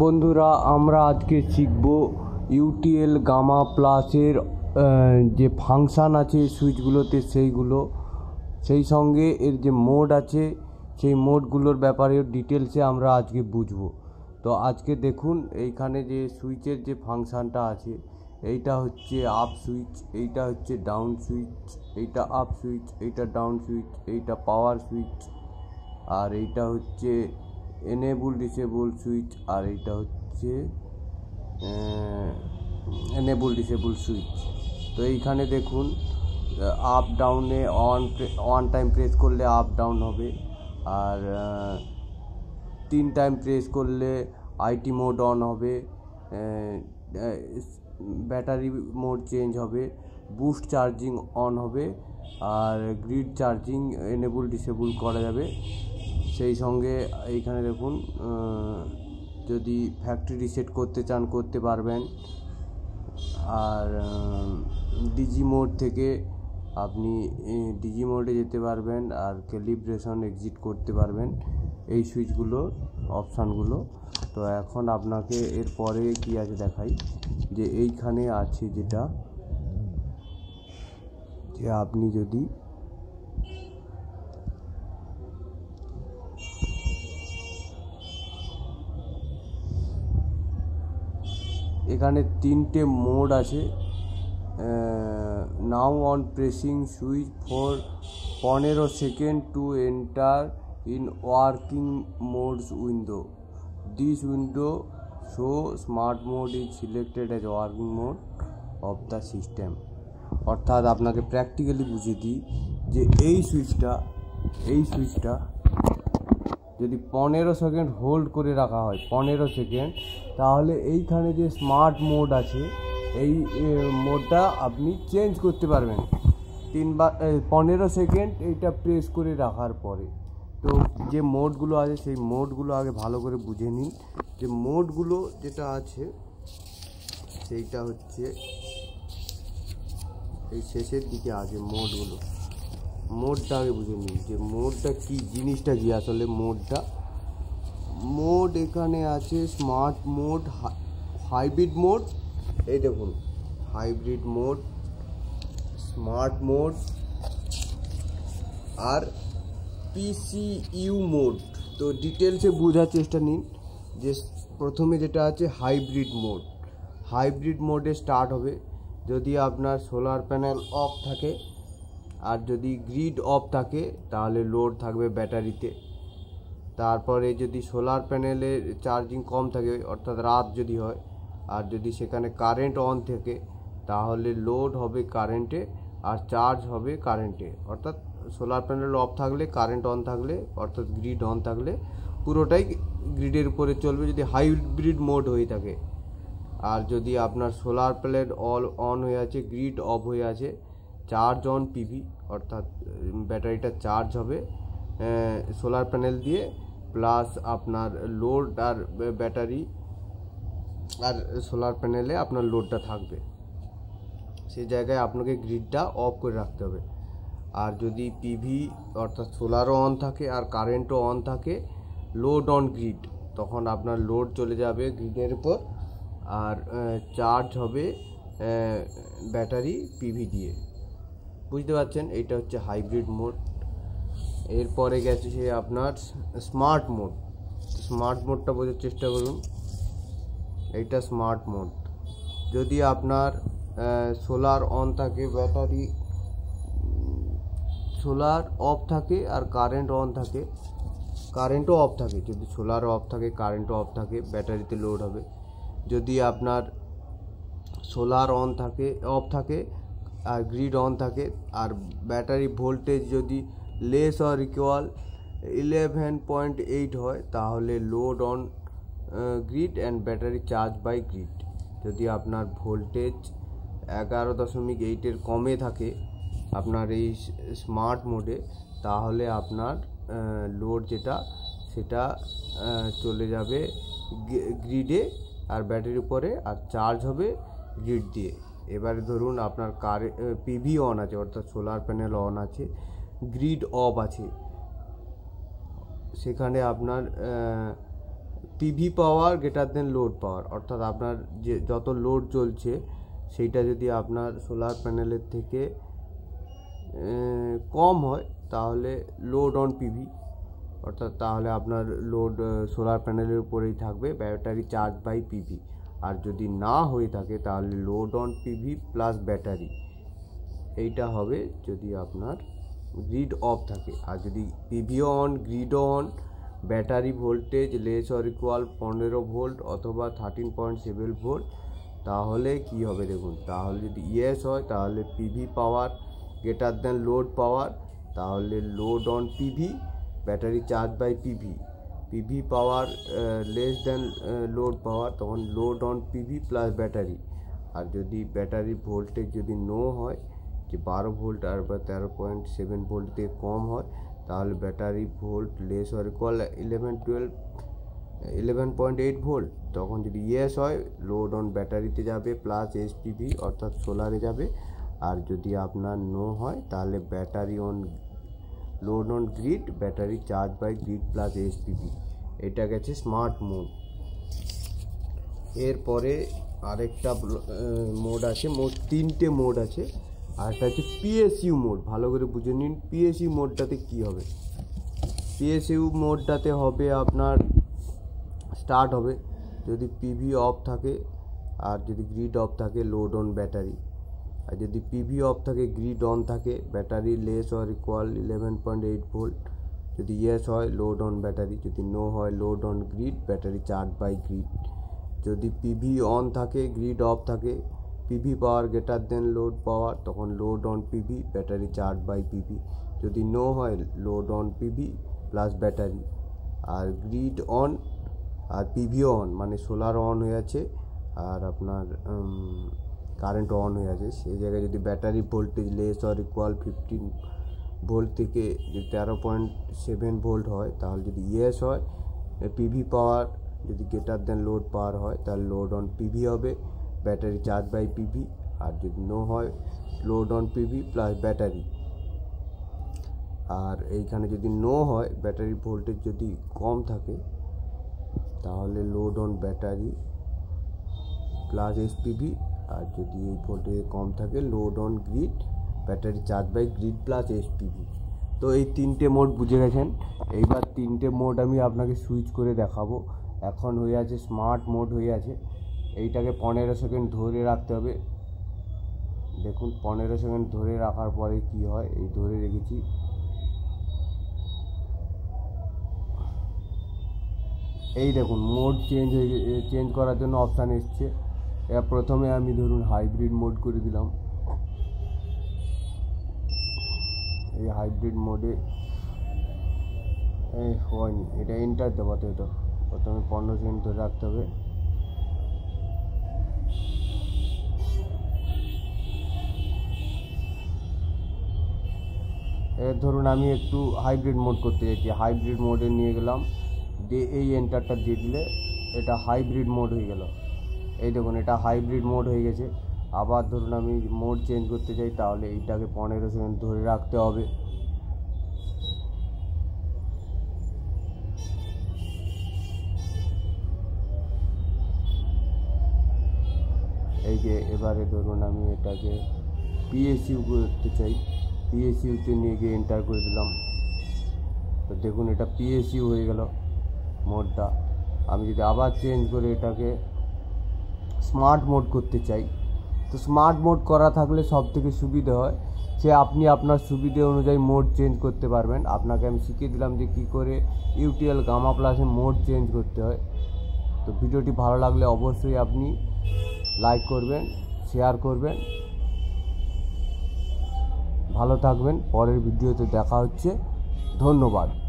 বন্ধুরা আমরা আজকে শিখব ইউটিএল গামা প্লাসের যে ফাংশান আছে সুইচগুলোতে সেইগুলো সেই সঙ্গে এর যে মোড আছে সেই মোডগুলোর ব্যাপারে ডিটেলসে আমরা আজকে বুঝব তো আজকে দেখুন এইখানে যে সুইচের যে ফাংশানটা আছে এইটা হচ্ছে আপ সুইচ এইটা হচ্ছে ডাউন সুইচ এইটা আপ সুইচ এইটা ডাউন সুইচ এইটা পাওয়ার সুইচ আর এইটা হচ্ছে এনেবল ডিসেবল সুইচ আর এটা হচ্ছে এনেবল ডিসেবল সুইচ তো এইখানে দেখুন আপ ডাউনে অন ওয়ান টাইম প্রেস করলে আপ ডাউন হবে আর তিন টাইম প্রেস করলে আইটি মোড অন হবে ব্যাটারি মোড চেঞ্জ হবে বুস্ট চার্জিং অন হবে আর গ্রিড চার্জিং এনেবল ডিসেবল করা যাবে সেই সঙ্গে এইখানে দেখুন যদি ফ্যাক্টরি রিসেট করতে চান করতে পারবেন আর ডিজি মোড থেকে আপনি ডিজি মোডে যেতে পারবেন আর ক্যালিব্রেশন এক্সিট করতে পারবেন এই সুইচগুলো অপশানগুলো তো এখন আপনাকে এরপরে কি আছে দেখাই যে এইখানে আছে যেটা যে আপনি যদি এখানে তিনটে মোড আছে now on pressing switch for পনেরো second to enter in working modes window this window show smart mode is selected as working mode of the system অর্থাৎ আপনাকে প্র্যাকটিক্যালি বুঝিয়ে দিই যে এই সুইচটা এই সুইচটা যদি পনেরো সেকেন্ড হোল্ড করে রাখা হয় পনেরো সেকেন্ড তাহলে এইখানে যে স্মার্ট মোড আছে এই মোডটা আপনি চেঞ্জ করতে পারবেন তিনবার পনেরো সেকেন্ড এইটা প্রেস করে রাখার পরে তো যে মোডগুলো আছে সেই মোডগুলো আগে ভালো করে বুঝে নিন যে মোডগুলো যেটা আছে সেইটা হচ্ছে এই শেষের দিকে আছে মোডগুলো মোড়টা আগে বুঝে নিই যে মোড়টা কী জিনিসটা যে আসলে মোড়টা মোড এখানে আছে স্মার্ট মোড হাইব্রিড মোড এই দেখুন হাইব্রিড মোড স্মার্ট মোড আর পিসিইউ মোড তো ডিটেলসে বোঝার চেষ্টা নিন যে প্রথমে যেটা আছে হাইব্রিড মোড হাইব্রিড মোডে স্টার্ট হবে যদি আপনার সোলার প্যানেল অফ থাকে আর যদি গ্রিড অফ থাকে তাহলে লোড থাকবে ব্যাটারিতে তারপরে যদি সোলার প্যানেলের চার্জিং কম থাকে অর্থাৎ রাত যদি হয় আর যদি সেখানে কারেন্ট অন থাকে তাহলে লোড হবে কারেন্টে আর চার্জ হবে কারেন্টে অর্থাৎ সোলার প্যানেল অফ থাকলে কারেন্ট অন থাকলে অর্থাৎ গ্রিড অন থাকলে পুরোটাই গ্রিডের উপরে চলবে যদি হাইব্রিড মোড হয়ে থাকে আর যদি আপনার সোলার প্যানেল অল অন হয়ে আছে গ্রিড অফ হয়ে আছে চার্জ অন পিভি অর্থাৎ ব্যাটারিটা চার্জ হবে সোলার প্যানেল দিয়ে প্লাস আপনার লোড আর ব্যাটারি আর সোলার প্যানেলে আপনার লোডটা থাকবে সেই জায়গায় আপনাকে গ্রিডটা অফ করে রাখতে হবে আর যদি পিভি অর্থাৎ সোলারও অন থাকে আর কারেন্টও অন থাকে লোড অন গ্রিড তখন আপনার লোড চলে যাবে গ্রিডের উপর আর চার্জ হবে ব্যাটারি পিভি দিয়ে বুঝতে পারছেন এটা হচ্ছে হাইব্রিড মোড এরপরে গেছে সে আপনার স্মার্ট মোড স্মার্ট মোডটা বোঝার চেষ্টা করুন এটা স্মার্ট মোড যদি আপনার সোলার অন থাকে ব্যাটারি সোলার অফ থাকে আর কারেন্ট অন থাকে কারেন্টও অফ থাকে যদি সোলার অফ থাকে কারেন্টও অফ থাকে ব্যাটারিতে লোড হবে যদি আপনার সোলার অন থাকে অফ থাকে আর গ্রিড অন থাকে আর ব্যাটারি ভোল্টেজ যদি less or equal eleven point eight হয় তাহলে load on grid and battery charge by grid যদি আপনার ভোল্টেজ এগারো দশমিক এইটের কমে থাকে আপনার এই স্মার্ট মোডে তাহলে আপনার লোড যেটা সেটা চলে যাবে গ্রিডে আর ব্যাটারির উপরে আর চার্জ হবে গ্রিড দিয়ে এবারে ধরুন আপনার কার পিভি অন আছে অর্থাৎ সোলার প্যানেল অন আছে গ্রিড অফ আছে সেখানে আপনার PV power greater than load power অর্থাৎ আপনার যে যত লোড চলছে সেইটা যদি আপনার সোলার প্যানেলের থেকে কম হয় তাহলে লোড অন পিভি অর্থাৎ তাহলে আপনার লোড সোলার প্যানেলের উপরেই থাকবে ব্যাটারি চার্জ বাই পিভি আর যদি না হয়ে থাকে তাহলে load on PV plus battery এইটা হবে যদি আপনার গ্রিড অফ থাকে আর যদি PV on grid on battery voltage less or equal পনেরো ভোল্ট অথবা থার্টিন পয়েন্ট সেভেন ভোল্ট তাহলে কি হবে দেখুন তাহলে যদি ইয়েস হয় তাহলে PV power greater than load power তাহলে load on PV battery charge by PV PV power less than load power তখন load on PV plus battery আর যদি ব্যাটারি ভোল্টেজ যদি নো হয় যে বারো ভোল্ট আর বা তেরো পয়েন্ট সেভেন ভোল্ট থেকে কম হয় তাহলে ব্যাটারি ভোল্ট লেস হয় equal eleven twelve eleven point eight volt তখন যদি ইয়েস হয় লোড অন ব্যাটারিতে যাবে প্লাস এসপিভি অর্থাৎ সোলারে যাবে আর যদি আপনার নো হয় তাহলে battery on load on grid battery charge by grid plus SPP এটা গেছে স্মার্ট মোড এরপরে আরেকটা মোড আছে মোট তিনটে মোড আছে আরেকটা হচ্ছে পিএসইউ মোড ভালো করে বুঝে নিন পিএসইউ মোডটাতে কি হবে পিএসইউ মোডটাতে হবে আপনার স্টার্ট হবে যদি পিভি অফ থাকে আর যদি গ্রিড অফ থাকে লোড অন ব্যাটারি আর যদি পিভি অফ থাকে গ্রিড অন থাকে ব্যাটারি লেস হয় or equal eleven point eight volt যদি ইয়েস হয় লোড অন ব্যাটারি যদি নো হয় load on grid battery charge by grid যদি পিভি অন থাকে গ্রিড অফ থাকে PV power greater than load power তখন load on PV battery charge by PV যদি no হয় load on PV plus battery আর grid on আর পিভিও on মানে সোলার অন হয়ে আছে আর আপনার কারেন্ট অন হই আছে এই জায়গা যদি battery voltage less or equal 15 volt থেকে 13.7 ভোল্ট হয় তাহলে যদি ইয়েস হয় পিভি পাওয়ার যদি ग्रेटर देन লোড পাওয়ার হয় তাহলে লোড অন পিভি হবে ব্যাটারি চার্জ বাই পিভি আর যদি নো হয় load on PV plus battery আর এইখানে যদি নো হয় ব্যাটারি ভোল্টেজ যদি কম থাকে তাহলে load on battery plus SPV আর যদি এই ফোনটি কম থাকে load on grid battery charge by grid plus SPV তো এই তিনটে মোড বুঝে গেছেন এইবার তিনটে মোড আমি আপনাকে সুইচ করে দেখাবো এখন হয়ে আছে স্মার্ট মোড হয়ে আছে এইটাকে পনেরো সেকেন্ড ধরে রাখতে হবে দেখুন পনেরো সেকেন্ড ধরে রাখার পরে কি হয় এই ধরে রেখেছি এই দেখুন মোড চেঞ্জ হয়ে চেঞ্জ করার জন্য অপশান এসছে এবার প্রথমে আমি ধরুন হাইব্রিড মোড করে দিলাম এই হাইব্রিড মোডে এই হয়নি এটা এন্টার তো এটা প্রথমে পনেরো সেকেন্ড ধরে রাখতে হবে এর ধরুন আমি একটু হাইব্রিড মোড করতে চাইছি হাইব্রিড মোডে নিয়ে গেলাম দিয়ে এই এন্টারটা দিয়ে দিলে এটা হাইব্রিড মোড হয়ে গেল এই দেখুন এটা হাইব্রিড মোড হয়ে গেছে আবার ধরুন আমি মোড চেঞ্জ করতে চাই তাহলে এইটাকে পনেরো সেকেন্ড ধরে রাখতে হবে এই যে এবারে ধরুন আমি এটাকে পিএসইউ করতে চাই পিএসইউতে নিয়ে গিয়ে এন্টার করে দিলাম তো দেখুন এটা পিএসইউ হয়ে গেল মোডটা আমি যদি আবার চেঞ্জ করে এটাকে স্মার্ট মোড করতে চাই তো স্মার্ট মোড করা থাকলে সব থেকে সুবিধে হয় যে আপনি আপনার সুবিধে অনুযায়ী মোড চেঞ্জ করতে পারবেন আপনাকে আমি শিখিয়ে দিলাম যে কী করে ইউটিএল গামা প্লাসে মোড চেঞ্জ করতে হয় তো ভিডিওটি ভালো লাগলে অবশ্যই আপনি লাইক করবেন শেয়ার করবেন ভালো থাকবেন পরের ভিডিওতে দেখা হচ্ছে ধন্যবাদ